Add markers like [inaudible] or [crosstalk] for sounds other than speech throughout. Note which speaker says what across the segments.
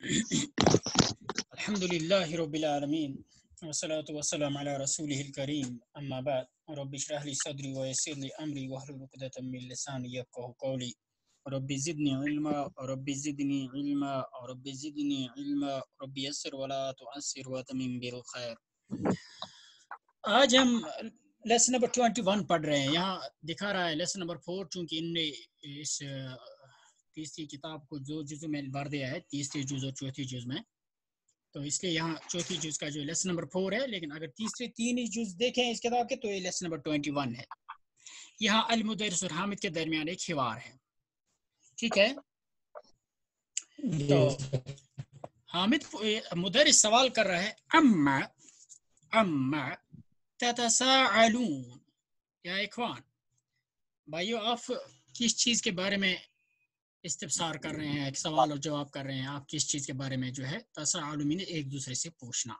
Speaker 1: अल्हम्दुलिल्लाहि रब्बिल आलमीन वसलातु वसलाम अला रसूलिहिल करीम अम्मा बाद रब्बि इश्रह ली सदरी व यस्सिर ली अमरी वहलुल उक़दतम मिन लिसानी यफ्क़हु कौली रब्बि ज़िदनी इल्मा रब्बि ज़िदनी इल्मा रब्बि ज़िदनी इल्मा रब्बि यस्सिर व ला तुअस्सिर व तमिम बिल खैर आज हम लेसन नंबर 21 पढ़ रहे हैं यहाँ दिखा रहा है लेसन नंबर 4 चूंकि इनने इस तीसरी किताब को जो जुज में भर दिया है तीसरे जुज और चौथी जुज में तो इसलिए यहाँ चौथी जुज का जो लेसन नंबर फोर है लेकिन अगर तीसरे तीन ही जुज देखें इस किताब के तो ये लेसन नंबर ट्वेंटी वन है यहाँ अलमुदरस और हामिद के दरमियान एक हिवार है ठीक है
Speaker 2: तो
Speaker 1: हामिद मुदरस सवाल कर रहा है अम्मा अम्मा तथा या इखवान भाइयों आप किस चीज के बारे में इस्तफसार कर रहे हैं एक सवाल और जवाब कर रहे हैं आप किस चीज़ के बारे में जो है आलमी ने एक दूसरे से पूछना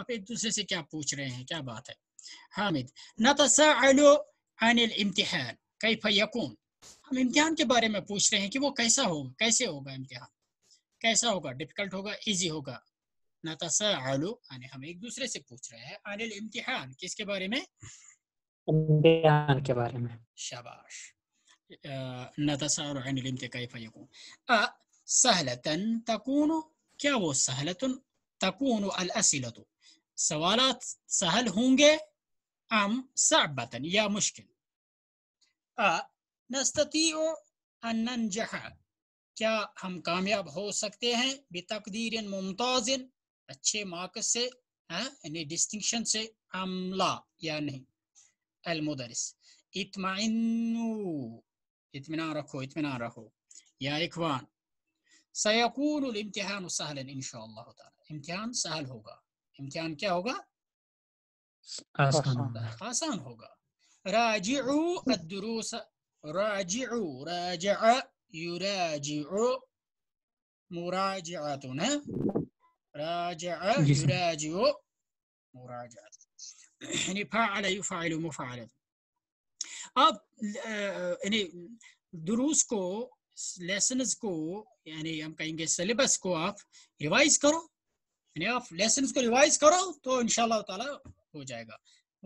Speaker 1: आप एक दूसरे से क्या पूछ रहे हैं क्या बात है हामिद नतसालमतहान कई फैकून हम इम्तिहान के बारे में पूछ रहे हैं कि वो कैसा होगा कैसे होगा इम्तिहान कैसा होगा डिफिकल्ट होगा ईजी होगा नतसालू यानी हम एक दूसरे से पूछ रहे हैं अनिल इम्तिहान किसके बारे में
Speaker 2: इम्तिहान के बारे में
Speaker 1: शाबाश नतसार عن الامتى كيف يكون سهلة تكون क्या سهلة تكون الأسئلة सवालात सहल होंगे अम साबतन या मुश्किल अ नस्ततीओ अन नंजह क्या हम कामयाब हो सकते हैं बेतकदीर मुमताजिन अच्छे मार्क्स से यानी डिस्टिंक्शन से अमला या नहीं अलमुदरस इतमाइनु اطمئنان ركو اطمئنان ركو يا إخوان سيكون الامتحان سهلا إن شاء الله تعالى امتحان سهل होगा امتحان क्या होगा آسان آسان होगा راجعوا الدروس راجعوا راجع يراجع مراجعتنا راجع يراجع مراجعة يعني فعل يفعل مفعل अब यानी दुरुस को लेसन को यानी हम कहेंगे सिलेबस को आप रिवाइज करो यानी आप लेसन को रिवाइज करो तो इनशाला हो जाएगा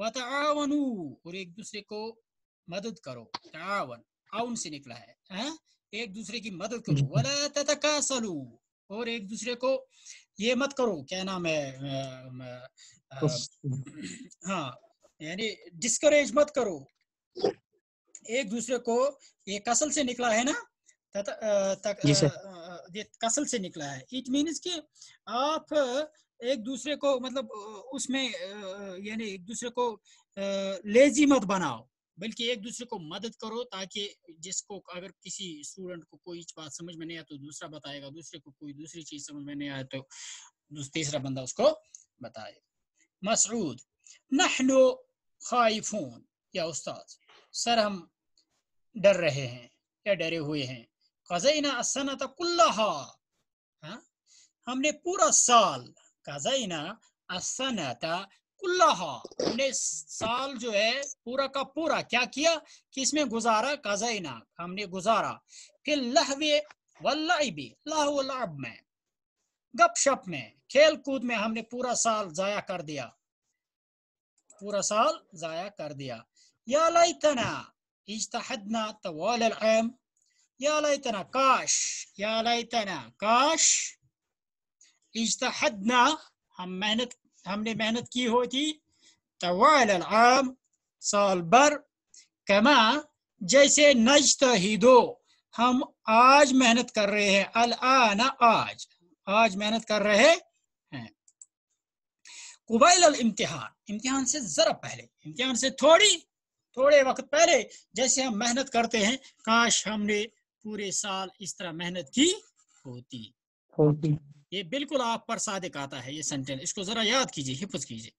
Speaker 1: और एक दूसरे को मदद करो तावन आउन से निकला है, हा? एक दूसरे की मदद करो वाला तकासलू और एक दूसरे को ये मत करो क्या नाम है हाँ यानी डिस्करेज मत करो एक दूसरे को ये कसल से निकला है ना तक, ये कसल से निकला है इट मीन्स कि आप एक दूसरे को मतलब उसमें यानी एक दूसरे को लेजी मत बनाओ बल्कि एक दूसरे को मदद करो ताकि जिसको अगर किसी स्टूडेंट को कोई बात समझ में नहीं आए तो दूसरा बताएगा दूसरे को कोई दूसरी चीज समझ में नहीं आए तो तीसरा बंदा उसको बताए मसरूद नहनो खाइफून या उस्ताद सर हम डर रहे हैं या डरे हुए हैं कजैना असनत कुल्लहा हाँ? हमने पूरा साल कजैना असनत कुल्लहा हमने साल जो है पूरा का पूरा क्या किया कि इसमें गुजारा कजैना हमने गुजारा फिर लहवे वल्लाइबी लाहब में गपशप में खेल कूद में हमने पूरा साल जाया कर दिया पूरा साल जाया कर दिया يا ليتنا اجتهدنا طوال العام يا ليتنا كاش يا ليتنا काश اجتهدنا हम मेहनत हमने मेहनत की होती तवाल العام साल भर कमा जैसे नजतहिदो हम आज मेहनत कर रहे हैं अल आना आज आज मेहनत कर रहे हैं कुबैल इम्तिहान इम्तिहान से जरा पहले इम्तिहान से थोड़ी थोड़े वक्त पहले जैसे हम मेहनत करते हैं काश हमने पूरे साल इस तरह मेहनत की
Speaker 2: होती होती
Speaker 1: ये बिल्कुल आप पर सादिक आता है ये सेंटेंस इसको जरा याद कीजिए हिफ्ज कीजिए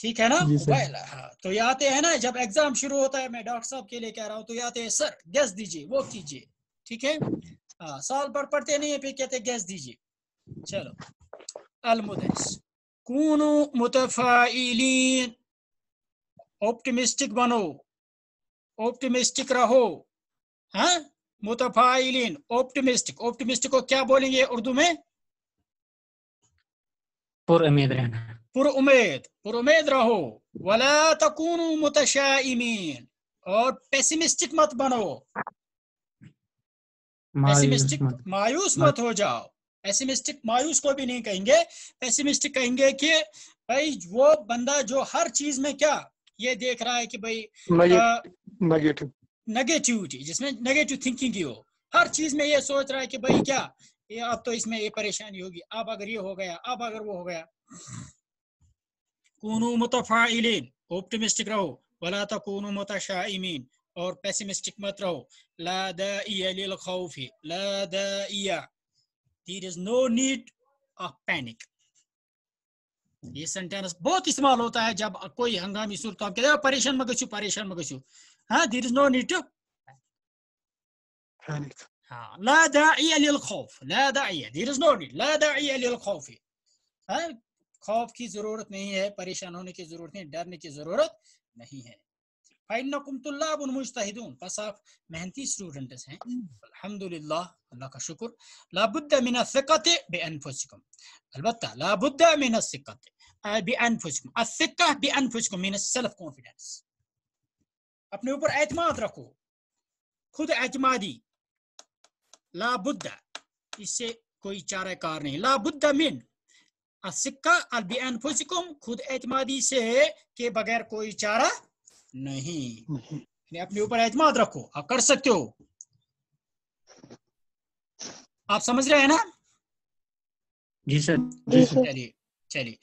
Speaker 1: ठीक है ना मोबाइल हाँ तो ये आते हैं ना जब एग्जाम शुरू होता है मैं डॉक्टर साहब के लिए कह रहा हूँ तो ये आते हैं सर गैस दीजिए वो कीजिए ठीक है हाँ साल भर पढ़ते नहीं है फिर कहते गैस
Speaker 2: दीजिए
Speaker 1: चलो अलमुदस कूनू मुतफ़ाइलीन ऑप्टिमिस्टिक बनो ऑप्टिमिस्टिक रहो हाँ मुतफाइलिन ऑप्टिमिस्टिक ऑप्टिमिस्टिक को क्या बोलेंगे उर्दू में
Speaker 2: पुर उम्मीद रहना
Speaker 1: पुर उम्मीद पुर उम्मीद रहो वला तकून मुतशाइमीन और पेसिमिस्टिक मत बनो
Speaker 2: पेसिमिस्टिक मायूस,
Speaker 1: मायूस मत हो जाओ पेसिमिस्टिक मायूस को भी नहीं कहेंगे पेसिमिस्टिक कहेंगे कि भाई वो बंदा जो हर चीज में क्या ये देख रहा है कि भाई नेगेटिविटी जिसमें नेगेटिव थिंकिंग ही हो हर चीज में ये सोच रहा है कि भाई क्या ये अब तो इसमें ये परेशानी होगी अब अगर ये हो गया अब अगर वो हो गया कूनू मुतफ़ाइलिन ऑप्टिमिस्टिक रहो वला तकूनू मुतशाइमीन और पेसिमिस्टिक मत रहो ला दाइया लिल खौफी ला दाइया there is no need of panic ये सेंटेंस बहुत इस्तेमाल होता है जब कोई हंगामी सूरत तो आप कहते हो परेशान मत गो परेशान मत गो हाँ there is no need to हाँ ला दाई खौफ ला दाई इज नो नीड ला दाई खौफ हाँ, खौफ की जरूरत नहीं है परेशान होने की जरूरत नहीं डरने की जरूरत नहीं है فانكم طلاب مجتهدون فصاف مهنتي ستودنتس هين الحمد لله لك شكر لا بد من الثقه بانفسكم البتة لا بد من الثقه بانفسكم الثقه بانفسكم من السلف كونفيدنس اپنے اوپر اعتماد رکھو خود اعتمادی لا بد اس سے کوئی چارہ کار نہیں لا بد من السکہ البی انفسکم خود اعتمادی سے کے بغیر کوئی چارہ नहीं अपने ऊपर एतमाद रखो आप कर सकते हो आप समझ रहे हैं ना
Speaker 2: जी सर जी सर
Speaker 1: चलिए चलिए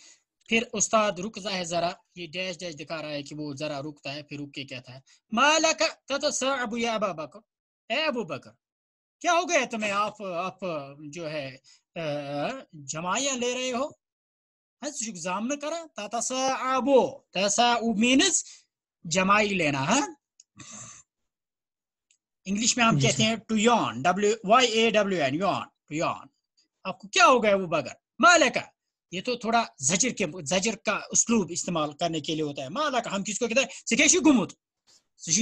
Speaker 1: फिर उस्ताद रुक जाए जरा ये डैश डैश दिखा रहा है कि वो जरा रुकता है फिर रुक के कहता है मालक तो सर अबू या अबा बकर ए अबू बकर क्या हो गया तुम्हें आप आप जो है जमाया ले रहे हो एग्जाम में करा ताता सा अबो तैसा उमीनस जमाई लेना है इंग्लिश में हम कहते हैं टू यॉन W Y A W N यॉन टू यॉन आपको क्या हो गया वो बगर मालका ये तो थोड़ा जजर के जजर का उसलूब इस्तेमाल करने के लिए होता है मालका हम किसको कहते हैं कैसे गुमुत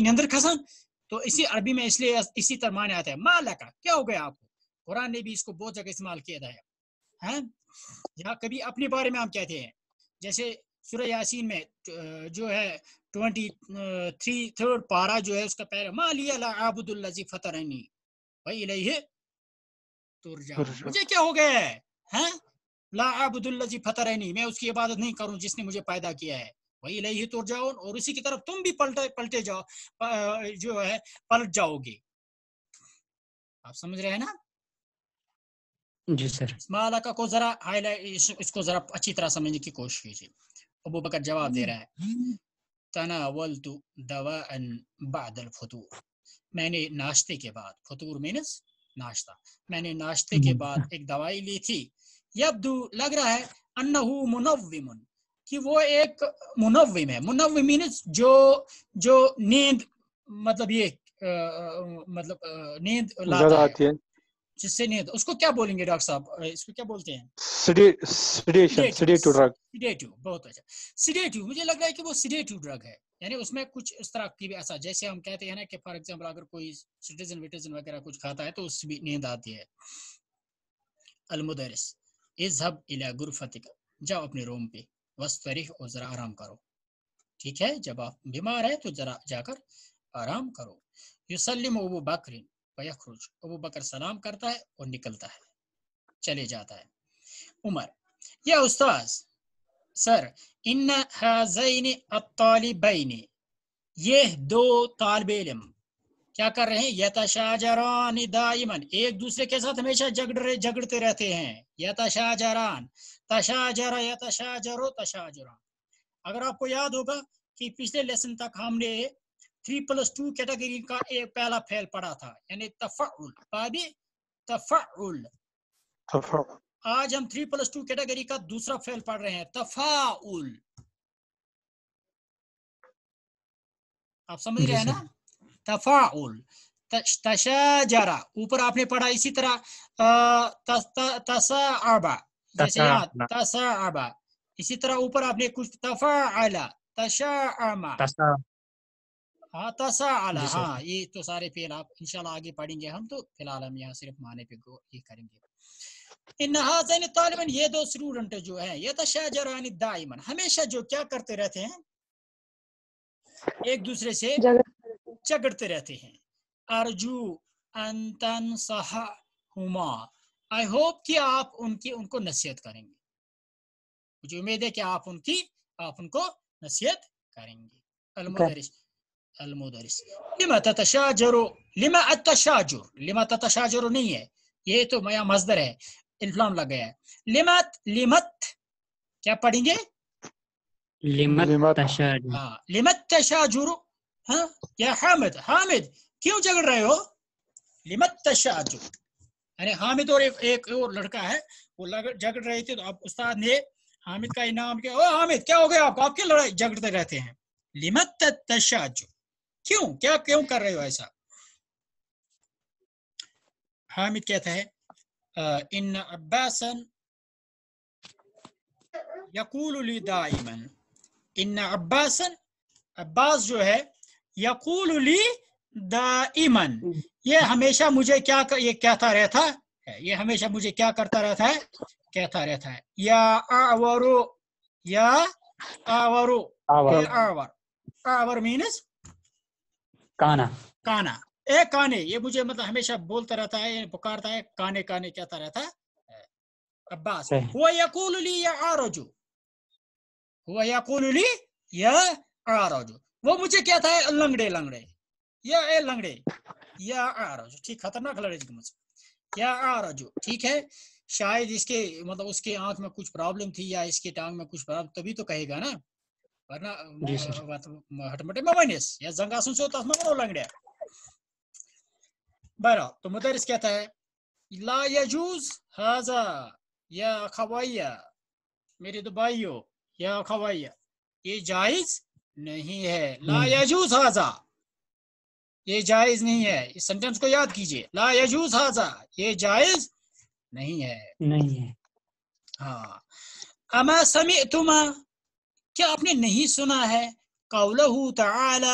Speaker 1: अंदर खसन तो इसी अरबी में इसलिए इसी तरह माने आता है मालका क्या हो गया आपको कुरान ने भी इसको बहुत जगह इस्तेमाल किया था है या कभी अपने बारे में हम कहते हैं जैसे सूर्य यासीन में जो है ट्वेंटी थ्री थर्ड पारा जो है उसका पैर मालियाबुदुल्लि फतरनी भाई इलाही
Speaker 2: तुरजा मुझे
Speaker 1: क्या हो गया है हैं ला आबुदुल्लि फतरनी मैं उसकी इबादत नहीं करूं जिसने मुझे पैदा किया है वही लही तुर जाओ और उसी की तरफ तुम भी पलटे पलटे जाओ जो है पलट जाओगे आप समझ रहे हैं ना जी सर माला का को जरा हाईलाइट इसको जरा अच्छी तरह समझने की कोशिश कीजिए अबू बकर जवाब दे रहा है तनावल तो दवा बादल फतूर मैंने नाश्ते के बाद फतूर मीनस नाश्ता मैंने नाश्ते के बाद हम्म। एक दवाई ली थी यबदू लग रहा है अन्नहु मुनविमुन कि वो एक मुनविम है मुनविम मीनस जो जो नींद मतलब ये आ, मतलब नींद लाता है जिससे नहीं होता उसको क्या बोलेंगे डॉक्टर साहब इसको क्या बोलते हैं
Speaker 2: सिडेशन
Speaker 1: बहुत अच्छा सिडेटिव मुझे लग रहा है कि वो सिडेटिव ड्रग है यानी उसमें कुछ इस तरह की भी ऐसा जैसे हम कहते हैं ना कि फॉर एग्जांपल अगर कोई सिटीजन विटीजन वगैरह कुछ खाता है तो उससे भी नींद आती है अलमुदरस इजहब इला गुरफतिक जाओ अपने रूम पे वस्तरिह और जरा आराम करो ठीक है जब आप बीमार है तो जरा जाकर आराम करो युसलिम अबू बकरिन वयखरुज अबू बकर सलाम करता है और निकलता है चले जाता है उमर या उस्ताज सर इन हाजैन अत्तालिबैन ये दो तालब इलम क्या कर रहे हैं यताशाजरान दाइमन एक दूसरे के साथ हमेशा झगड़ झगड़ते रहते हैं यताशाजरान तशाजर यताशाजरो तशाजरान अगर आपको याद होगा कि पिछले लेसन तक हमने थ्री प्लस टू कैटेगरी का एक पहला फेल पड़ा था यानी तफाउल बाबी तफाउल आज हम थ्री प्लस टू कैटेगरी का दूसरा फेल पढ़ रहे हैं तफाउल आप समझ रहे हैं ना तफाउल तशाजरा ऊपर आपने पढ़ा इसी तरह तसा आबा जैसे यहाँ तसा आबा इसी तरह ऊपर आपने कुछ तफा आला तशा आमा हाँ तसा आला हाँ ये तो सारे फेल आप इंशाल्लाह आगे पढ़ेंगे हम तो फिलहाल हम यहाँ सिर्फ माने पे ये करेंगे तालिबान ये दो स्टूडेंट जो है ये तो शाहजरानी दाइमन हमेशा जो क्या करते रहते हैं एक दूसरे से झगड़ते रहते हैं अर्जू अंतन सहा हुमा आई होप कि आप उनकी उनको नसीहत करेंगे मुझे उम्मीद है कि आप उनकी आप उनको नसीहत करेंगे okay. المدرس لما تتشاجر لما التشاجر لما تتشاجر नहीं है ये तो मया मजदर है इल्फाम लग गया लिमत लिमत क्या पढ़ेंगे लिमत तशाजुर या हामिद हामिद क्यों झगड़ रहे हो लिमत तशाजुर अरे हामिद और एक, एक और लड़का है वो झगड़ रहे थे तो आप उस्ताद ने हामिद का इनाम किया ओ हामिद क्या हो गया आपको आपकी लड़ाई झगड़ते रहते हैं लिमत तशाजुर क्यों क्या क्यों कर रहे हो ऐसा हामिद कहता है इन अब्बासन यकूल दाइमन इन अब्बासन अब्बास जो है यकूल ली दाइमन हम्म। ये हमेशा मुझे क्या कर, ये कहता रहता है ये हमेशा मुझे क्या करता रहता है कहता रहता है या आवरो या आवरो आवर आवर मीनस काना काना ए काने ये मुझे मतलब हमेशा बोलता रहता है पुकारता है काने काने कहता रहता है अब्बास हुआ यकूल ली या आरजू हुआ यकूल ली या आरजू वो मुझे कहता है लंगड़े लंगड़े या ए लंगड़े या रोजो ठीक खतरनाक लड़े मुझसे या आरजू ठीक है शायद इसके मतलब उसके आंख में कुछ प्रॉब्लम थी या इसके टांग में कुछ प्रॉब्लम तभी तो कहेगा ना जायज नहीं है इस सेंटेंस को याद कीजिए ला यजूज हाजा ये जायज नहीं है नहीं है हाँ अमा समी तुमा क्या आपने नहीं सुना है कौलहू तला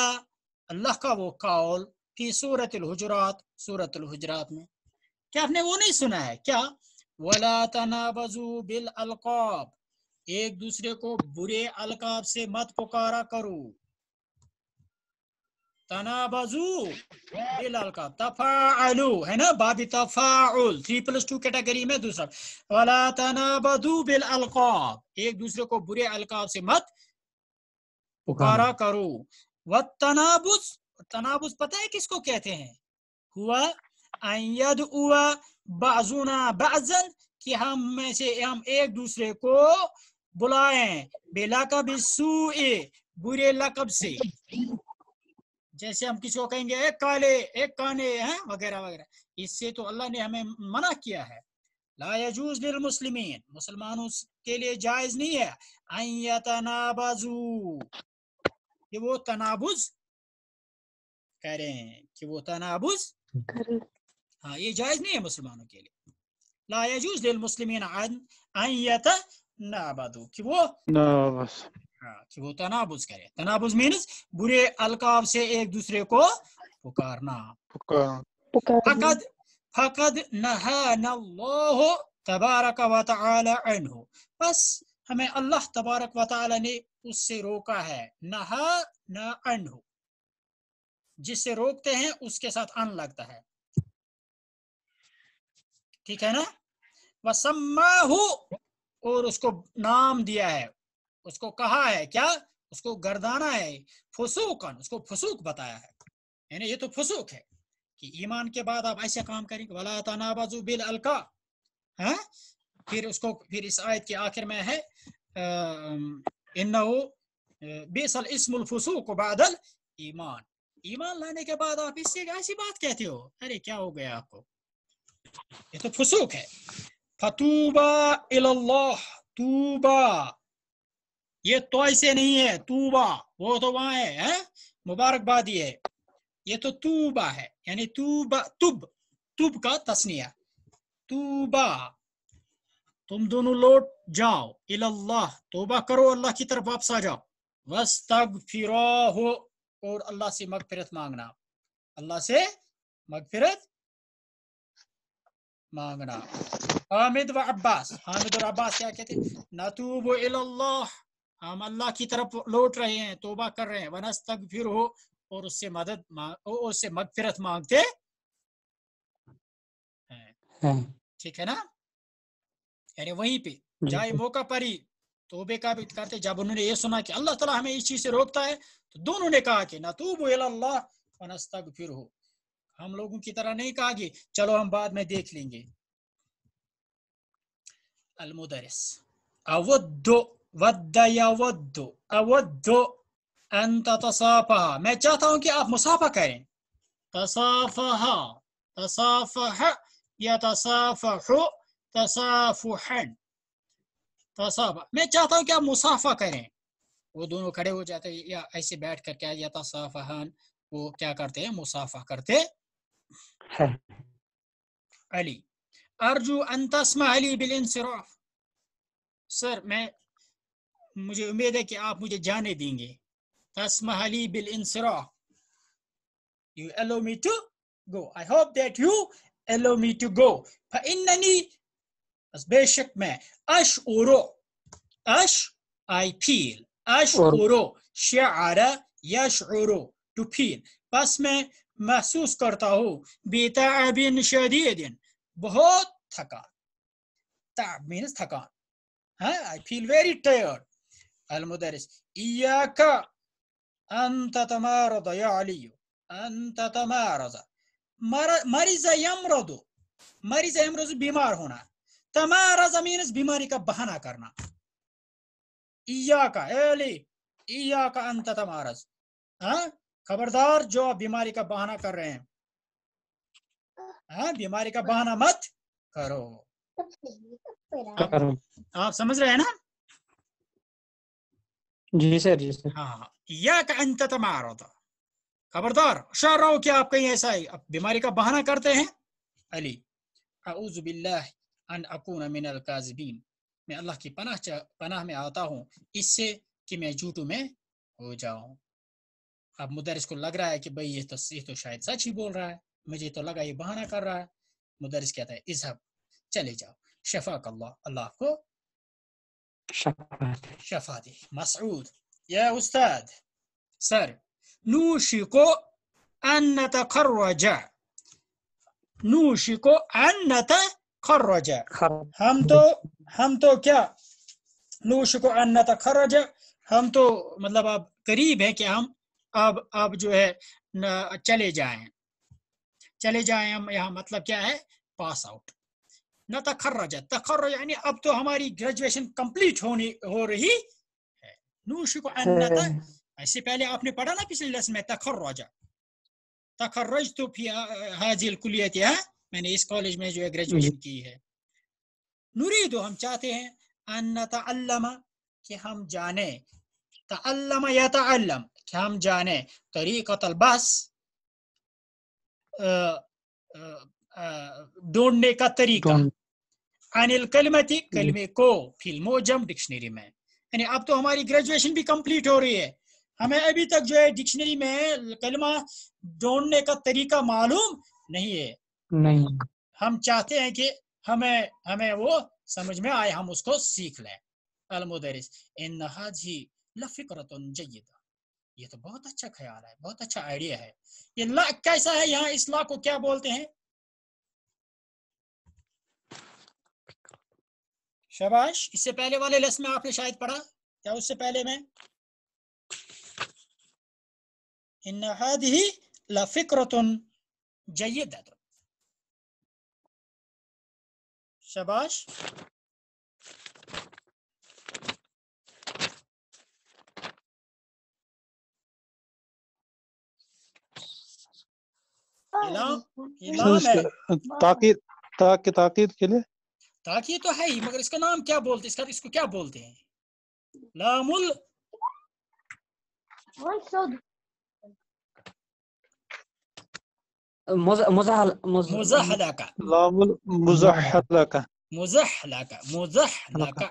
Speaker 1: अल्लाह का वो कौल फी सूरत हजरात सूरत हजरात में क्या आपने वो नहीं सुना है क्या वला तनाबजू बिल अलकाब एक दूसरे को बुरे अलकाब से मत पुकारा करो तनाबाजू ये का तफालू है ना बाबी तफाउल थ्री प्लस टू कैटेगरी में दूसरा वाला तनाबाजू बिल अलकाब एक दूसरे को बुरे अलकाब से मत पुकारा करो व तनाबुस तनाबुस पता है किसको कहते हैं हुआ अयद हुआ बाजुना बाजन कि हम में से हम एक दूसरे को बुलाएं बेलाकब बुरे लकब से जैसे हम किसी को कहेंगे एक काले एक काने हैं वगैरह वगैरह इससे तो अल्लाह ने हमें मना किया है लाजूज मुसलमिन मुसलमानों के लिए जायज नहीं है तनाबाजू कि वो तनाबुज करें कि वो तनाबुज हाँ ये जायज नहीं है मुसलमानों के लिए लाजूज मुसलमिन नाबादू कि वो हाँ, तो वो तनाबुज करे तनाबुज मीन्स बुरे अलकाब से एक दूसरे को पुकारना फकद फकद नहा तबारक वनहु बस हमें अल्लाह तबारक वाली ने उससे रोका है नहा न जिससे रोकते हैं उसके साथ अन लगता है ठीक है ना वसम्मा और उसको नाम दिया है उसको कहा है क्या उसको गर्दाना है फुसूकन उसको फुसूक बताया है यानी ये तो फुसूक है कि ईमान के बाद आप ऐसे काम करेंगे वाला तनाबाजू बिल अलका है हाँ? फिर उसको फिर इस आयत के आखिर में है इन्नो बेसल इसमुल फुसूक बादल ईमान ईमान लाने के बाद आप इससे ऐसी बात कहते हो अरे क्या हो गया आपको ये तो फुसूक है फतूबा इल्लाह तूबा ये तो ऐसे नहीं है तूबा वो तो वहां है, है? मुबारकबाद है ये तो तूबा है यानी तूबा तुब तुब का तस्निया तूबा तुम दोनों लौट जाओ इल्लाह तोबा करो अल्लाह की तरफ वापस आ जाओ वस्तग हो और अल्लाह से मगफिरत मांगना अल्लाह से मगफिरत मांगना हामिद व अब्बास हामिद और अब्बास क्या कहते नतूब इल्लाह हम अल्लाह की तरफ लौट रहे हैं तोबा कर रहे हैं वनस तक फिर हो और उससे मदद मांग उससे मगफिरत मांगते हाँ। ठीक है ना यानी वहीं पे जाए मौका पर ही तोबे का भी करते जब उन्होंने ये सुना कि अल्लाह ताला हमें इस चीज से रोकता है तो दोनों ने कहा कि ना तू अल्लाह तक फिर हो हम लोगों की तरह नहीं कहा कि चलो हम बाद में देख लेंगे अलमुदरस दो वद्द यवद्दु अवद्दु अन ततसाफा मैं चाहता हूं कि आप मुसाफा करें तसाफहा तसाफह या तसाफहु तसाफुहन तसाफा मैं चाहता हूं कि आप मुसाफा करें वो दोनों खड़े हो जाते हैं या ऐसे बैठ कर क्या या तसाफहन वो क्या करते हैं मुसाफा करते है। अली अर्जु अंतस्मा अली बिल इंसराफ सर मैं मुझे उम्मीद है कि आप मुझे जाने देंगे तस्महली बिल इंसरा you allow me to go. I hope that you allow बेशक मैं बस मैं महसूस करता हूँ बेताबिन शदीद बहुत थकान ताब मीन्स थकान हाँ I feel very tired المدرس إياك أن تتمارض يا علي أن تتمارض مرض يمرض مرض يمرض بمار هنا تمارض means बीमारी का बहाना إياك إلي إياك أن تتمارض हाँ खबरदार जो आप बीमारी का बहाना कर रहे हैं हाँ बीमारी का बहाना मत
Speaker 2: करो जी सर जी सर हाँ, हाँ।
Speaker 1: या का अंत तमारदा खबरदार शर रहो क्या आप कहीं ऐसा है अब बीमारी का बहाना करते हैं अली अन अकून मिन अलकाजबीन मैं अल्लाह की पनाह पनाह में आता हूँ इससे कि मैं झूठ में हो जाऊं अब मुदरस को लग रहा है कि भाई ये तो ये तो शायद सच ही बोल रहा है मुझे तो लगा ये बहाना कर रहा है मुदरस कहता है इजहब चले जाओ शफाक अल्लाह अल्लाह को
Speaker 2: شفادي
Speaker 1: شفادي مسعود يا أستاذ سر نوشك أن نتخرج नूशी को अन्नत खर्रज हम तो हम तो क्या नूश को अन्नत खर्रज हम तो मतलब अब करीब है कि हम अब अब जो है न, चले जाएं चले जाएं हम यहाँ मतलब क्या है पास आउट न तखर्रज तखर्रज यानी अब तो हमारी ग्रेजुएशन कंप्लीट होनी हो रही है नूशु को ऐसे हाँ। इससे पहले आपने पढ़ा ना पिछले लेसन में तखर्रज तखर्रज तो हाजिल कुलियत है मैंने इस कॉलेज में जो है ग्रेजुएशन हम्म। की है नूरी तो हम चाहते हैं अन्नतअल्लमा कि हम जाने तम या कि हम जाने तरीका बस ढूंढने का तरीका अनिल कलमती हम्म। कलमे को फिल्मोजम डिक्शनरी में यानी अब तो हमारी ग्रेजुएशन भी कंप्लीट हो रही है हमें अभी तक जो है डिक्शनरी में कलमा ढूंढने का तरीका मालूम नहीं है नहीं हम चाहते हैं कि हमें हमें वो समझ में आए हम उसको सीख लें अलमोदरिस इन हाजी ये तो बहुत अच्छा ख्याल है बहुत अच्छा आइडिया है ये
Speaker 2: ला कैसा है यहाँ इस ला को क्या बोलते हैं शबाश इससे पहले वाले लेस में आपने शायद पढ़ा या उससे पहले में इनहद ही लफिक्रतुन जयद शबाश ताकि ताकि के लिए
Speaker 1: ताकि ये तो है ही मगर इसका नाम क्या बोलते हैं इसका इसको क्या बोलते हैं लामुल
Speaker 2: मुजहलाका लामुल मुजहलाका
Speaker 1: मुजहलाका मुजहलाका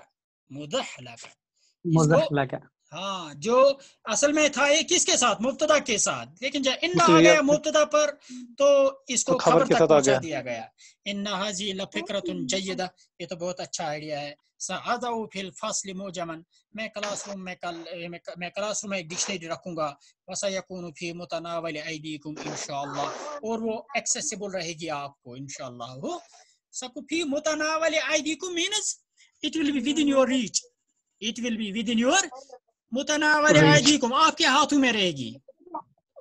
Speaker 1: मुजहलाका मुजहलाका हाँ जो असल में था ये किसके साथ मुफ्तदा के साथ लेकिन जब इन्ना आ गया मुफ्तदा पर तो इसको तो खबर तक पहुंचा दिया गया इन्ना हाजी लफिक्रत जयदा ये तो बहुत अच्छा आइडिया है फिल फासल मोजमन मैं क्लासरूम में कल मैं क्लासरूम में एक डिक्शनरी रखूंगा फी मुतनावल इंशाल्लाह और वो एक्सेसिबल रहेगी आपको इंशाल्लाह हो सकू फी मुतनावल ऐदीकुम means it will be within your reach रीच it will be within your मुतनावरकुम आपके हाथों में रहेगी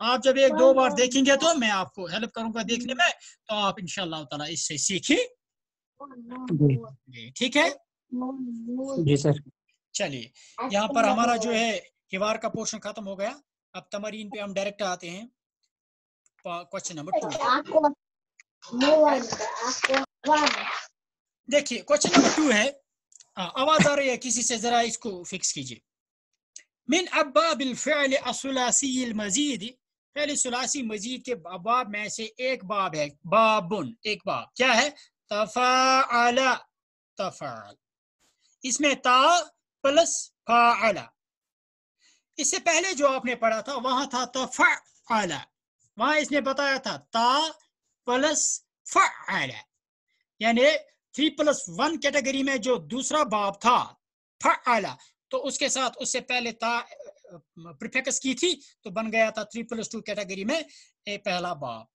Speaker 1: आप जब एक दो बार देखेंगे तो मैं आपको हेल्प करूंगा देखने में तो आप इनशाला ताला इससे सीखें ठीक है जी सर चलिए यहाँ पर हमारा जो है हिवार का पोर्शन खत्म हो गया अब तमरीन पे हम डायरेक्ट आते हैं क्वेश्चन नंबर
Speaker 2: टू
Speaker 1: देखिए क्वेश्चन नंबर टू है हाँ, आवाज आ रही है किसी से जरा इसको फिक्स कीजिए मिन अबाब मजीद पहले सलासी मजीद के अबाब में से एक बाब है बाबुन एक बाब क्या है तफाला तफाल इसमें ता प्लस फाला इससे पहले जो आपने पढ़ा था वहां था आला वहां इसने बताया था ता प्लस फाला यानी थ्री प्लस वन कैटेगरी में जो दूसरा बाब था फाला तो उसके साथ उससे पहले ता प्रिफेक्स की थी तो बन गया था थ्री प्लस टू कैटेगरी में ए पहला बाब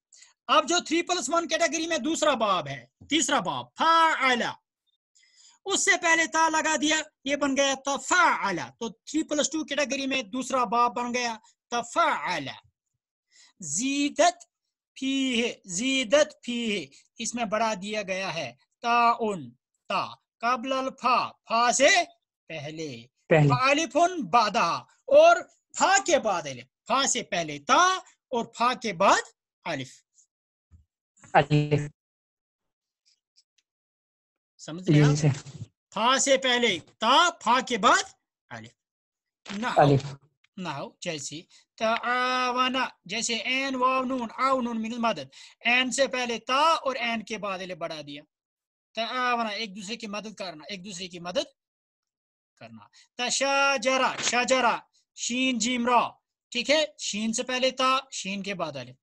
Speaker 1: अब जो थ्री प्लस वन कैटेगरी में दूसरा बाब है तीसरा बाब फा आला उससे पहले ता लगा दिया ये बन गया तफा आला तो थ्री प्लस टू कैटेगरी में दूसरा बाब बन गया तफा आला जीदत फी जीदत फी इसमें बढ़ा दिया गया है ता उन ता कबल फा फा से पहले पहले अलिफुन बादा और फा के बाद अलिफ फा से पहले ता और फा के बाद
Speaker 2: अलिफ अलिफ समझ लिया फा से पहले ता फा के बाद अलिफ ना अलिफ
Speaker 1: now जैसे तावना जैसे एन वाव नून आव नून मिल मदद एन से पहले ता और एन के बाद बढ़ा दिया तावना एक दूसरे की मदद करना एक दूसरे की मदद करना तशाजरा शजरा शीन जीम रॉ ठीक है शीन से पहले था शीन के बाद अलिफ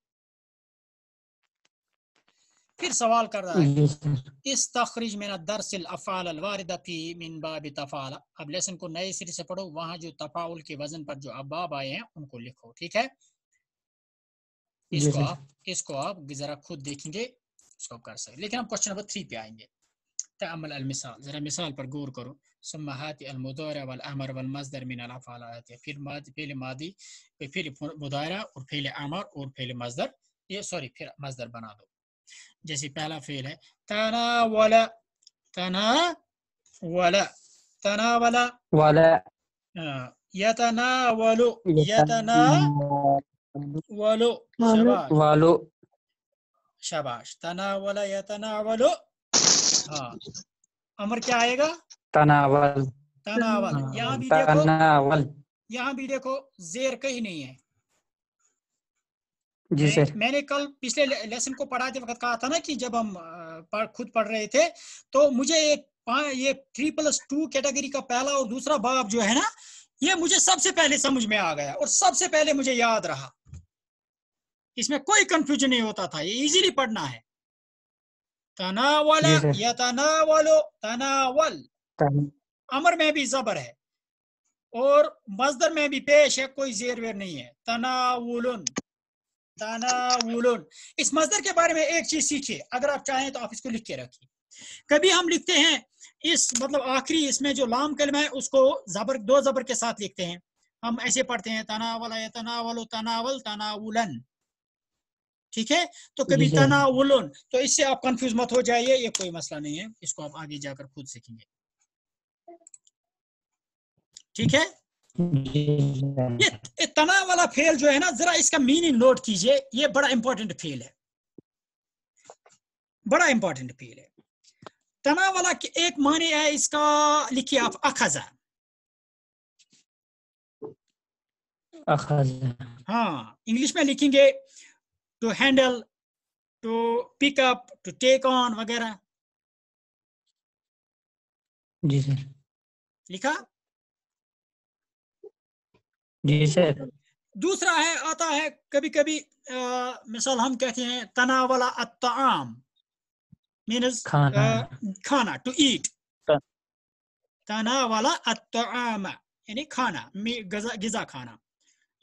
Speaker 1: फिर सवाल कर रहा है इस तखरीज में ना दरसिल अफ़ाल अलवारदा फी तफ़ाल अब लेसन को नए सिरे से पढ़ो वहां जो तफाउल के वजन पर जो अबाब आए हैं उनको लिखो ठीक है इसको आप इसको आप जरा खुद देखेंगे इसको कर सकते लेकिन हम क्वेश्चन नंबर थ्री पे आएंगे तमल अलमिसाल जरा मिसाल पर गौर करो ثم هذه المضارع والامر والمصدر من الافعال الاتيه في الماضي في الماضي في المضارع وفي الامر وفي المصدر يا سوري في مصدر بنا دو جسي بالا فعل تناول تناول تناول ولا آه، يتناول يتناول ولو شباش تناول يتناول ها امر کیا आएगा
Speaker 2: तनावल
Speaker 1: तनावल हाँ, यहाँ भी तनावल यहाँ भी देखो जेर कहीं नहीं है जी सर मैंने कल पिछले लेसन को पढ़ाते वक्त कहा था ना कि जब हम पढ़, खुद पढ़ रहे थे तो मुझे एक ये थ्री प्लस टू कैटेगरी का पहला और दूसरा बाब जो है ना ये मुझे सबसे पहले समझ में आ गया और सबसे पहले मुझे याद रहा इसमें कोई कंफ्यूजन नहीं होता था ये इजीली पढ़ना है तनावल या तनावलो तनावल अमर में भी जबर है और मजदर में भी पेश है कोई जेर वेर नहीं है तनाउलन तनाउलन इस मजदर के बारे में एक चीज सीखिए अगर आप चाहें तो आप इसको लिख के रखिए कभी हम लिखते हैं इस मतलब आखिरी इसमें जो लाम कलम है उसको जबर दो जबर के साथ लिखते हैं हम ऐसे पढ़ते हैं तनावल है तनावल तनावल तनावलन ठीक है तो कभी तनावलन तो इससे आप कंफ्यूज मत हो जाइए ये कोई मसला नहीं है इसको आप आगे जाकर खुद सीखेंगे
Speaker 2: ठीक है ये
Speaker 1: तनाव वाला फेल जो है ना जरा इसका मीनिंग नोट कीजिए ये बड़ा इंपॉर्टेंट फेल है बड़ा इंपॉर्टेंट फेल है तनाव
Speaker 2: वाला एक माने है इसका लिखिए आप अखजा हाँ इंग्लिश में लिखेंगे to handle to pick up to take on वगैरह जी सर लिखा जी सर दूसरा है आता है कभी कभी मिसाल
Speaker 1: हम कहते हैं तनावला अत्ताम मीनस खाना खाना टू ईट वाला अत्ताम यानी खाना गजा, खाना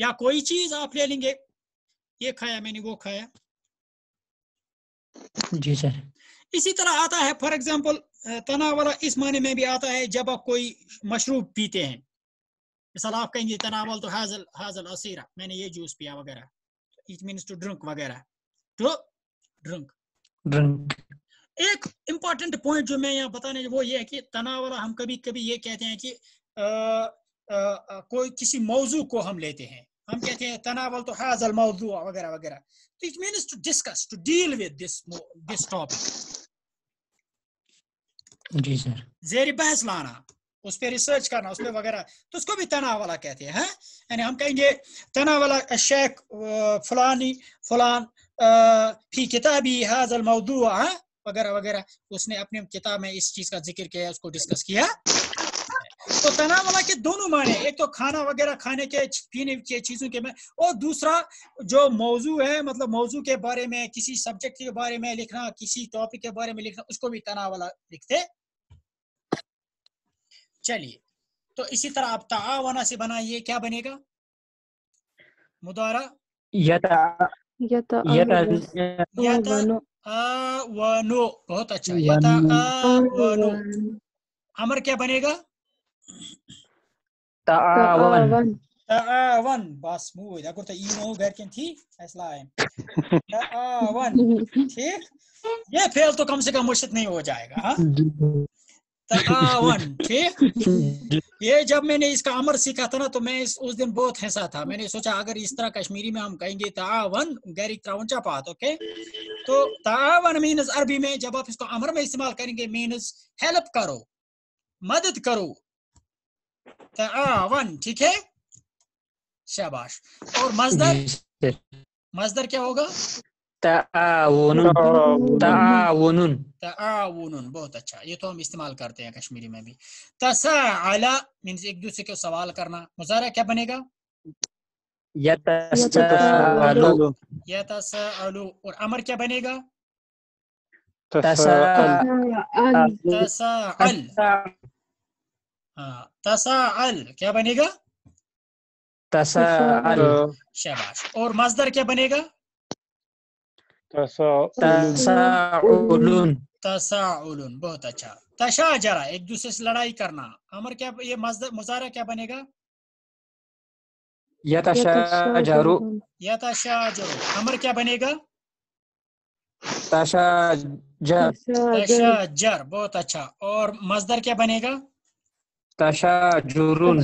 Speaker 1: या कोई चीज आप ले लेंगे ये खाया मैंने वो खाया जी सर इसी तरह आता है फॉर एग्जाम्पल वाला इस माने में भी आता है जब आप कोई मशरूब पीते हैं मिसाल आप कहेंगे तनावल तो हाजल हाजल असीरा मैंने ये जूस पिया वगैरह इट मीन्स टू ड्रंक वगैरह टू
Speaker 2: ड्रंक ड्रंक
Speaker 1: एक इम्पॉर्टेंट पॉइंट जो मैं यहाँ बताने वो ये है कि तनावला हम कभी कभी ये कहते हैं कि आ, आ, कोई किसी मौजू को हम लेते हैं हम कहते हैं तनावल तो हाजल मौजू वगैरह वगैरह तो it means to discuss to deal with this topic जी सर जेर बहस लाना उस पर रिसर्च करना उस पर वगैरह तो उसको भी तना वाला कहते हैं यानी हम कहेंगे तना वाला शेख फलानी फलान फी किताबी हाजल मौदू वगैरह वगैरह उसने अपने किताब में इस चीज़ का जिक्र किया उसको डिस्कस किया तो तना वाला के दोनों माने एक तो खाना वगैरह खाने के पीने के चीजों के में और दूसरा जो मौजू है मतलब मौजू के बारे में किसी सब्जेक्ट के बारे में लिखना किसी टॉपिक के बारे में लिखना उसको भी तना वाला लिखते चलिए तो इसी तरह आप तावना से बनाइए क्या बनेगा मुदारा वनो बहुत अच्छा अमर क्या बनेगा तावन बस मूड अगर तो ई नो घर थी फैसला है तावन [laughs] ठीक ये फेल तो कम से कम मुश्किल नहीं हो जाएगा
Speaker 2: हाँ तकावन
Speaker 1: [laughs] ठीक ये जब मैंने इसका अमर सीखा था ना तो मैं इस, उस दिन बहुत हंसा था मैंने सोचा अगर इस तरह कश्मीरी में हम कहेंगे तावन गैरी त्रावन चापात ओके तो तावन मीनस अरबी में जब आप इसको अमर में इस्तेमाल करेंगे मीनस हेल्प करो मदद करो तावन ठीक है शाबाश और मजदर मजदर क्या होगा
Speaker 2: बहुत
Speaker 1: अच्छा ये तो हम इस्तेमाल करते हैं कश्मीरी में भी तसाअला मींस एक दूसरे को सवाल करना मुजारा क्या बनेगा और अमर क्या बनेगा तसाअल
Speaker 2: तसाअल हाँ, क्या बनेगा तसाअल तो शाबाश और मजदर क्या बनेगा बहुत
Speaker 1: अच्छा तशाजरा एक दूसरे से लड़ाई करना अमर क्या ये मुजारा क्या बनेगा अमर क्या बनेगा
Speaker 2: तशाजर तशाजर
Speaker 1: बहुत अच्छा और मजदर क्या बनेगा
Speaker 2: तशाजुरुन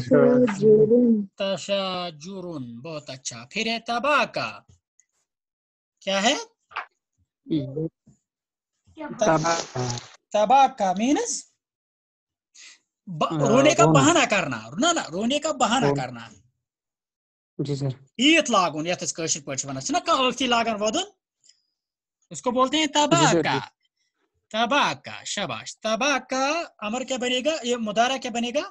Speaker 1: तशाजुरुन बहुत अच्छा फिर है तबाका का क्या है
Speaker 2: तबाका मीन्स हाँ, रोने का बहाना करना
Speaker 1: ना ना रोने का बहाना करना जी सर ईत लागन यथ अशिर पे वन कह अर्थी लागान वदन उसको बोलते हैं तबाका तबाका शबाश तबाका अमर क्या बनेगा ये मुदारा क्या बनेगा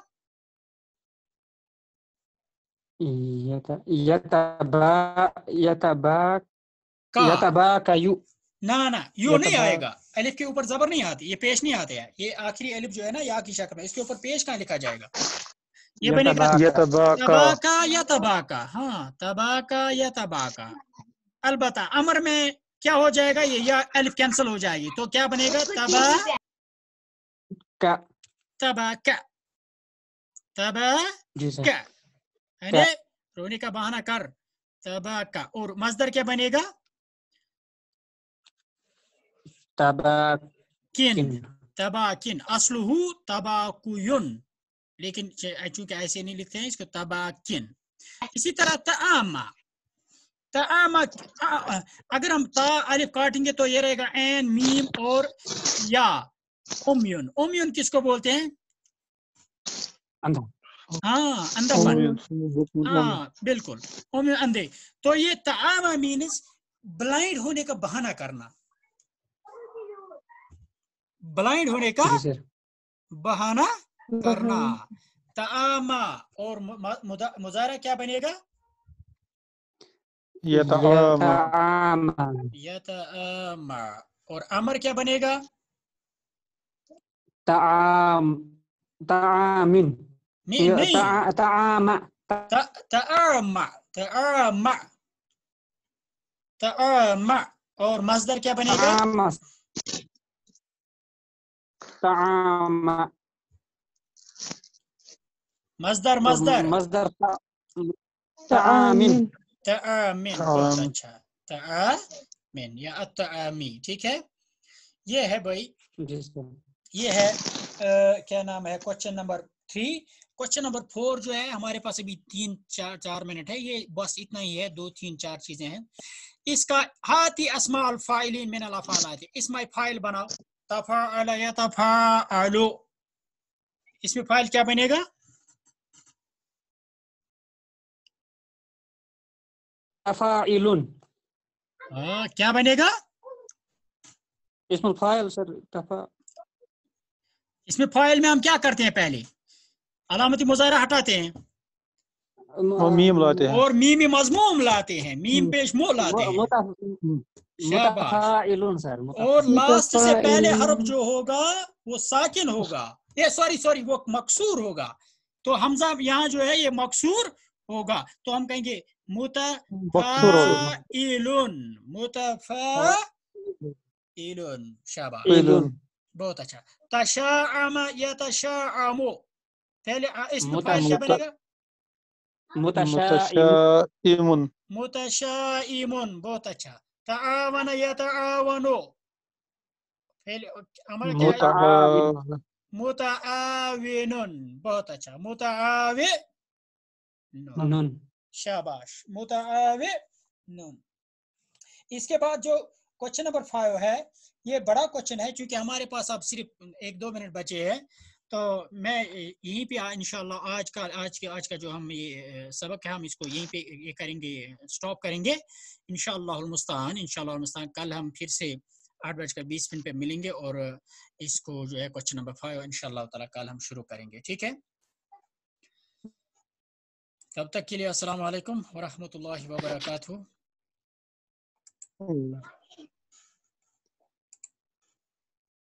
Speaker 2: यता यता यता बा बा यता बा का यू
Speaker 1: ना ना यू नहीं आएगा अलिफ के ऊपर जबर नहीं आती ये पेश नहीं आते हैं ये आखिरी अलिफ जो है ना या की शक्ल में इसके ऊपर पेश कहाँ लिखा जाएगा ये बनेगा तबाका या तबाका हाँ तबाका या तबाका अलबत् अमर में
Speaker 2: क्या हो जाएगा ये या अलिफ कैंसिल हो जाएगी तो क्या बनेगा तबा तबाका तबा क्या
Speaker 1: रोने का बहाना कर तबाका और मजदर क्या बनेगा
Speaker 2: तबाकिन
Speaker 1: तबाकिन असलहू तबाकुयन लेकिन चूंकि ऐसे नहीं लिखते हैं इसको तबाकिन इसी तरह तआमा तआमा अगर हम ता काटेंगे तो ये रहेगा एन मीम और या उम्युन उम्युन किसको बोलते हैं हाँ अंधापन हाँ बिल्कुल उम्युन अंधे तो ये तआमा मीन्स ब्लाइंड होने का बहाना करना ब्लाइंड होने का बहाना करना तामा और मुजारा क्या बनेगा और अमर क्या बनेगा
Speaker 2: ताम और मजदर क्या बनेगा الطعام
Speaker 1: مصدر مصدر مصدر
Speaker 2: طعام
Speaker 1: طعام अच्छा طعام يا الطعام ठीक है ये है भाई ये है आ, क्या नाम है question number three question number four जो है हमारे पास अभी तीन चार चार मिनट है ये बस इतना ही है दो तीन चार चीजें हैं इसका हाथी असमा फाइलिन मिन अलाफालात इसमें फाइल बनाओ तफा या तफा आलो
Speaker 2: इसमें फाइल क्या बनेगा तफाइलुन हाँ क्या बनेगा इसमें फाइल सर तफा
Speaker 1: इसमें फाइल में हम क्या करते हैं पहले अलामती मुजाहरा हटाते हैं और मीम लाते हैं और मीम मजमूम लाते हैं मीम हम्म। पेश मो लाते हैं और तो लास्ट से पहले हरफ जो होगा वो साकिन होगा ये सॉरी सॉरी वो मकसूर होगा तो हमजा यहाँ जो है ये मकसूर होगा तो हम कहेंगे मुतफाइलुन मुतफाइलुन शाबाश बहुत अच्छा तशाम आमो पहले इसमें बनेगा
Speaker 2: मुतशाइमुन
Speaker 1: मुतशाइमुन बहुत अच्छा تعاون يتعاون متعاون متعاون बहुत अच्छा मुतआविन इसके बाद जो क्वेश्चन नंबर फाइव है ये बड़ा क्वेश्चन है क्योंकि हमारे पास अब सिर्फ एक दो मिनट बचे हैं तो मैं यहीं पे इनशाला आज का आज के आज का जो हम ये सबक है हम इसको यहीं पे ये करेंगे स्टॉप करेंगे इनशालास्तान इनशालास्तान कल हम फिर से आठ बजकर बीस मिनट पे मिलेंगे और इसको जो है क्वेश्चन नंबर फाइव इनशाला कल हम शुरू करेंगे ठीक है तब तक
Speaker 2: के लिए अस्सलाम वालेकुम वरहमतुल्लाहि